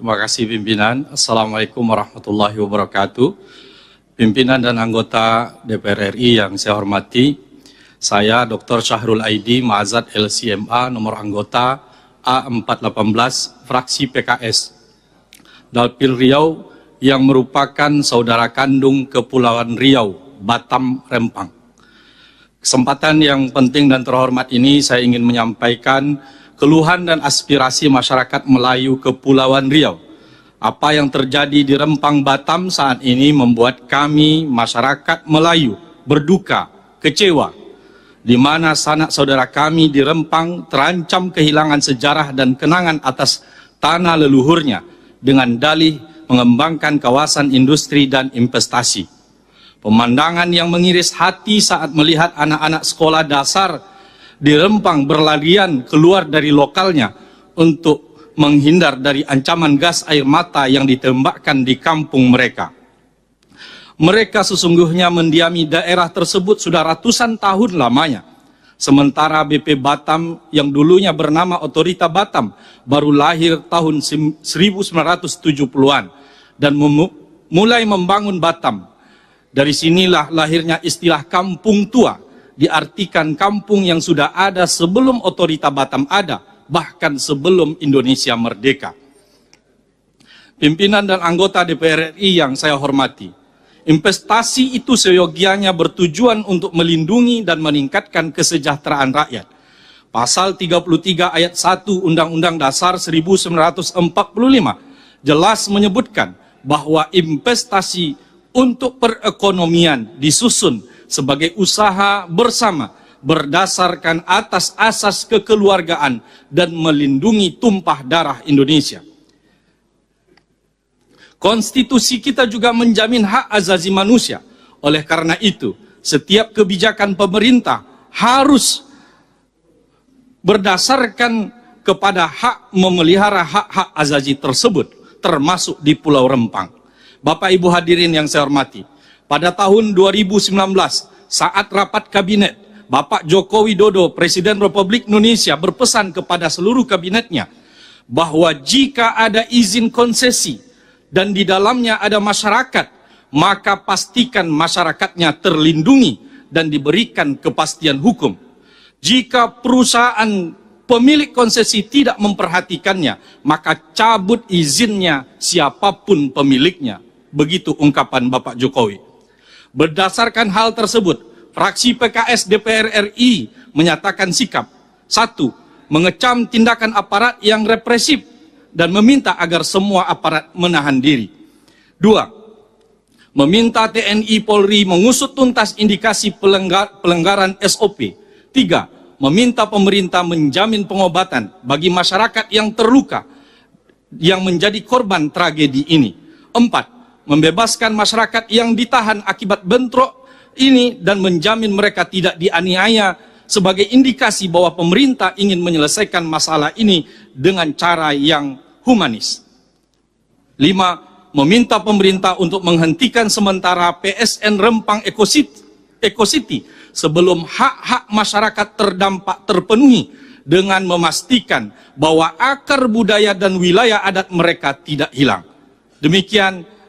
Terima kasih pimpinan. Assalamualaikum warahmatullahi wabarakatuh. Pimpinan dan anggota DPR RI yang saya hormati, saya Dr. Syahrul Aidi Mazat LCMA nomor anggota A418 fraksi PKS Dalpil Riau yang merupakan saudara kandung Kepulauan Riau, Batam, Rempang. Kesempatan yang penting dan terhormat ini saya ingin menyampaikan keluhan dan aspirasi masyarakat Melayu Kepulauan Riau. Apa yang terjadi di Rempang Batam saat ini membuat kami, masyarakat Melayu, berduka, kecewa, di mana sanak saudara kami di Rempang terancam kehilangan sejarah dan kenangan atas tanah leluhurnya dengan dalih mengembangkan kawasan industri dan investasi. Pemandangan yang mengiris hati saat melihat anak-anak sekolah dasar di Rempang berlarian keluar dari lokalnya untuk menghindar dari ancaman gas air mata yang ditembakkan di kampung mereka. Mereka sesungguhnya mendiami daerah tersebut sudah ratusan tahun lamanya. Sementara BP Batam yang dulunya bernama Otorita Batam baru lahir tahun 1970-an dan mulai membangun Batam. Dari sinilah lahirnya istilah kampung tua diartikan kampung yang sudah ada sebelum otorita Batam ada, bahkan sebelum Indonesia merdeka. Pimpinan dan anggota DPR RI yang saya hormati, investasi itu seyogianya bertujuan untuk melindungi dan meningkatkan kesejahteraan rakyat. Pasal 33 ayat 1 Undang-Undang Dasar 1945 jelas menyebutkan bahwa investasi untuk perekonomian disusun sebagai usaha bersama berdasarkan atas asas kekeluargaan dan melindungi tumpah darah Indonesia. Konstitusi kita juga menjamin hak azazi manusia. Oleh karena itu, setiap kebijakan pemerintah harus berdasarkan kepada hak memelihara hak-hak azazi tersebut, termasuk di Pulau Rempang. Bapak Ibu hadirin yang saya hormati, pada tahun 2019 saat rapat kabinet Bapak Joko Widodo Presiden Republik Indonesia berpesan kepada seluruh kabinetnya bahwa jika ada izin konsesi dan di dalamnya ada masyarakat maka pastikan masyarakatnya terlindungi dan diberikan kepastian hukum. Jika perusahaan pemilik konsesi tidak memperhatikannya, maka cabut izinnya siapapun pemiliknya. Begitu ungkapan Bapak Jokowi. Berdasarkan hal tersebut, fraksi PKS DPR RI menyatakan sikap. Satu, mengecam tindakan aparat yang represif dan meminta agar semua aparat menahan diri. Dua, meminta TNI Polri mengusut tuntas indikasi pelenggar pelenggaran SOP. Tiga, meminta pemerintah menjamin pengobatan bagi masyarakat yang terluka yang menjadi korban tragedi ini. Empat, membebaskan masyarakat yang ditahan akibat bentrok ini dan menjamin mereka tidak dianiaya sebagai indikasi bahwa pemerintah ingin menyelesaikan masalah ini dengan cara yang humanis. Lima, meminta pemerintah untuk menghentikan sementara PSN Rempang Eco City sebelum hak-hak masyarakat terdampak terpenuhi dengan memastikan bahwa akar budaya dan wilayah adat mereka tidak hilang. Demikian